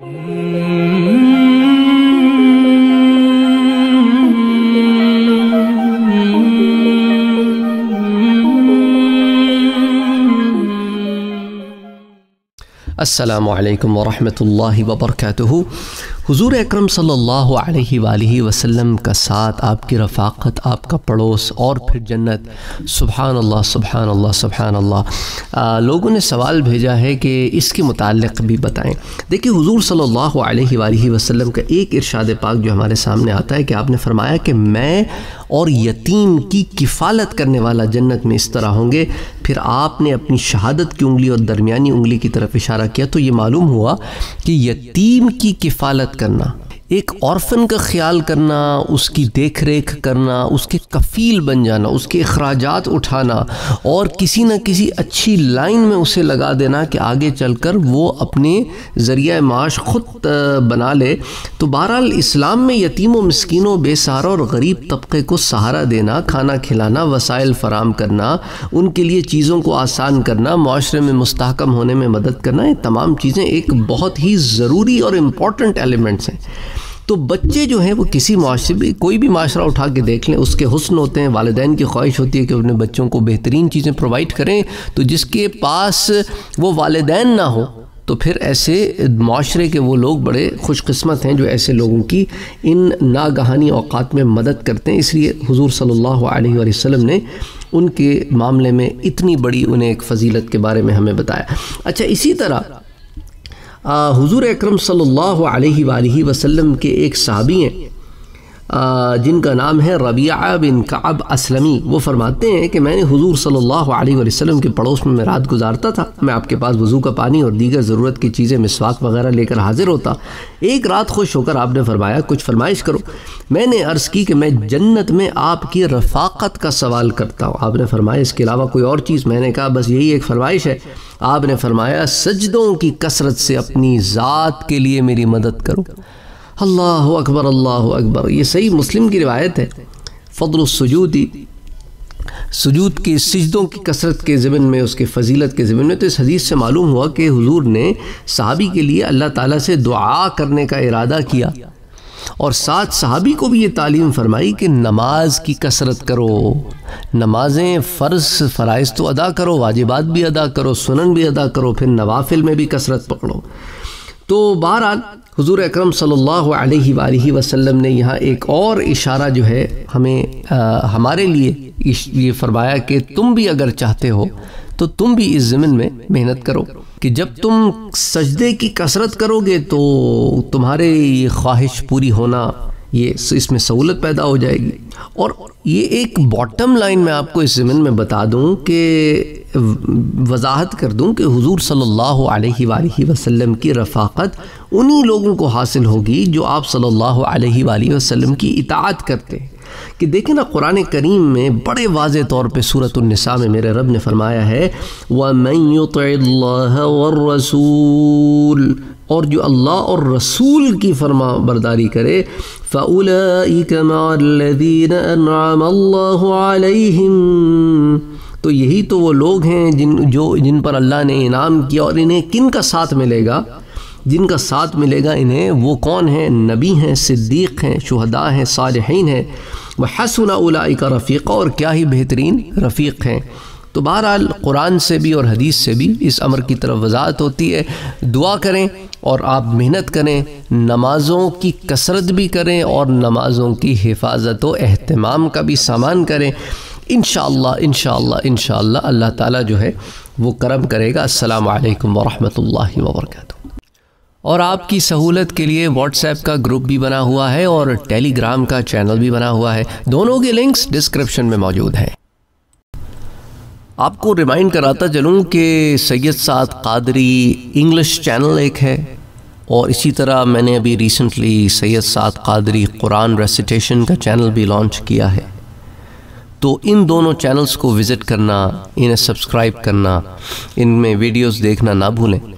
Mm-hmm. السلام علیکم ورحمۃ اللہ وبرکاتہ حضور اکرم صلی اللہ علیہ وآلہ وسلم کا ساتھ آپ کی رفاقت آپ کا پڑوس اور پھر جنت سبحان اللہ سبحان اللہ سبحان اللہ لوگوں نے سوال بھیجا ہے کہ اس کے متعلق بھی بتائیں دیکھیے حضور صلی اللہ علیہ وآلہ وسلم کا ایک ارشاد پاک جو ہمارے سامنے آتا ہے کہ آپ نے فرمایا کہ میں اور یتیم کی کفالت کرنے والا جنت میں اس طرح ہوں گے پھر آپ نے اپنی شہادت کی انگلی اور درمیانی انگلی کی طرف اشارہ کیا تو یہ معلوم ہوا کہ یتیم کی کفالت کرنا ایک اورفن کا خیال کرنا اس کی دیکھ ریکھ کرنا اس کے کفیل بن جانا اس کے اخراجات اٹھانا اور کسی نہ کسی اچھی لائن میں اسے لگا دینا کہ آگے چل کر وہ اپنے ذریعہ معاش خود بنا لے تو بہرحال اسلام میں یتیم و مسکین و بے سہارا اور غریب طبقے کو سہارا دینا کھانا کھلانا وسائل فراہم کرنا ان کے لیے چیزوں کو آسان کرنا معاشرے میں مستحکم ہونے میں مدد کرنا یہ تمام چیزیں ایک بہت ہی ضروری اور امپورٹنٹ ایلیمنٹس ہیں تو بچے جو ہیں وہ کسی معاشرے بھی کوئی بھی معاشرہ اٹھا کے دیکھ لیں اس کے حسن ہوتے ہیں والدین کی خواہش ہوتی ہے کہ اپنے بچوں کو بہترین چیزیں پرووائڈ کریں تو جس کے پاس وہ والدین نہ ہو تو پھر ایسے معاشرے کے وہ لوگ بڑے خوش قسمت ہیں جو ایسے لوگوں کی ان ناگہانی اوقات میں مدد کرتے ہیں اس لیے حضور صلی اللہ علیہ وسلم نے ان کے معاملے میں اتنی بڑی انہیں ایک فضیلت کے بارے میں ہمیں بتایا اچھا اسی طرح حضور اکرم صلی اللہ علیہ وآلہ وسلم کے ایک صحابی ہیں جن کا نام ہے ربیعہ بن کعب اسلمی وہ فرماتے ہیں کہ میں نے حضور صلی اللہ علیہ وسلم کے پڑوس میں میں رات گزارتا تھا میں آپ کے پاس وضو کا پانی اور دیگر ضرورت کی چیزیں مسواک وغیرہ لے کر حاضر ہوتا ایک رات خوش ہو کر آپ نے فرمایا کچھ فرمائش کرو میں نے عرض کی کہ میں جنت میں آپ کی رفاقت کا سوال کرتا ہوں آپ نے فرمایا اس کے علاوہ کوئی اور چیز میں نے کہا بس یہی ایک فرمائش ہے آپ نے فرمایا سجدوں کی کثرت سے اپنی ذات کے لیے میری مدد کرو اللہ اکبر اللہ اکبر یہ صحیح مسلم کی روایت ہے فضل السجودی سجود کی سجدوں کی کثرت کے زمن میں اس کے فضیلت کے زمن میں تو اس حدیث سے معلوم ہوا کہ حضور نے صحابی کے لیے اللہ تعالیٰ سے دعا کرنے کا ارادہ کیا اور ساتھ صحابی کو بھی یہ تعلیم فرمائی کہ نماز کی کثرت کرو نمازیں فرض فرائض تو ادا کرو واجبات بھی ادا کرو سنن بھی ادا کرو پھر نوافل میں بھی کثرت پکڑو تو بہرحال حضور اکرم صلی اللہ علیہ وآلہ وسلم نے یہاں ایک اور اشارہ جو ہے ہمیں ہمارے لیے یہ فرمایا کہ تم بھی اگر چاہتے ہو تو تم بھی اس زمن میں محنت کرو کہ جب تم سجدے کی کثرت کرو گے تو تمہارے خواہش پوری ہونا یہ اس میں سہولت پیدا ہو جائے گی اور یہ ایک باٹم لائن میں آپ کو اس زمن میں بتا دوں کہ وضاحت کر دوں کہ حضور صلی اللہ علیہ وآلہ وسلم کی رفاقت انہی لوگوں کو حاصل ہوگی جو آپ صلی اللہ علیہ وآلہ وسلم کی اطاعت کرتے ہیں کہ دیکھیں نا قرآن کریم میں بڑے واضح طور پہ سورة النساء میں میرے رب نے فرمایا ہے وَمَنْ يُطْعِ اللَّهَ وَالرَّسُولِ اور جو اللہ اور رسول کی فرما برداری کرے فَأُولَئِكَ مَعَ الَّذِينَ أَنْعَمَ اللَّهُ عَلَيْهِمْ تو یہی تو وہ لوگ ہیں جن جو جن پر اللہ نے انعام کیا اور انہیں کن کا ساتھ ملے گا جن کا ساتھ ملے گا انہیں وہ کون ہیں نبی ہیں صدیق ہیں شہداء ہیں صالحین ہیں وہ حسن کا رفیقہ اور کیا ہی بہترین رفیق ہیں تو بہرحال قرآن سے بھی اور حدیث سے بھی اس امر کی طرف وضاحت ہوتی ہے دعا کریں اور آپ محنت کریں نمازوں کی کثرت بھی کریں اور نمازوں کی حفاظت و اہتمام کا بھی سامان کریں انشاءاللہ انشاءاللہ انشاءاللہ اللہ اللہ تعالیٰ جو ہے وہ کرم کرے گا السلام علیکم ورحمۃ اللہ وبرکاتہ اور آپ کی سہولت کے لیے واٹس ایپ کا گروپ بھی بنا ہوا ہے اور ٹیلی گرام کا چینل بھی بنا ہوا ہے دونوں کے لنکس ڈسکرپشن میں موجود ہیں آپ کو ریمائنڈ کراتا چلوں کہ سید سعد قادری انگلش چینل ایک ہے اور اسی طرح میں نے ابھی ریسنٹلی سید سعد قادری قرآن ریسیٹیشن کا چینل بھی لانچ کیا ہے تو ان دونوں چینلز کو وزٹ کرنا انہیں سبسکرائب کرنا ان میں ویڈیوز دیکھنا نہ بھولیں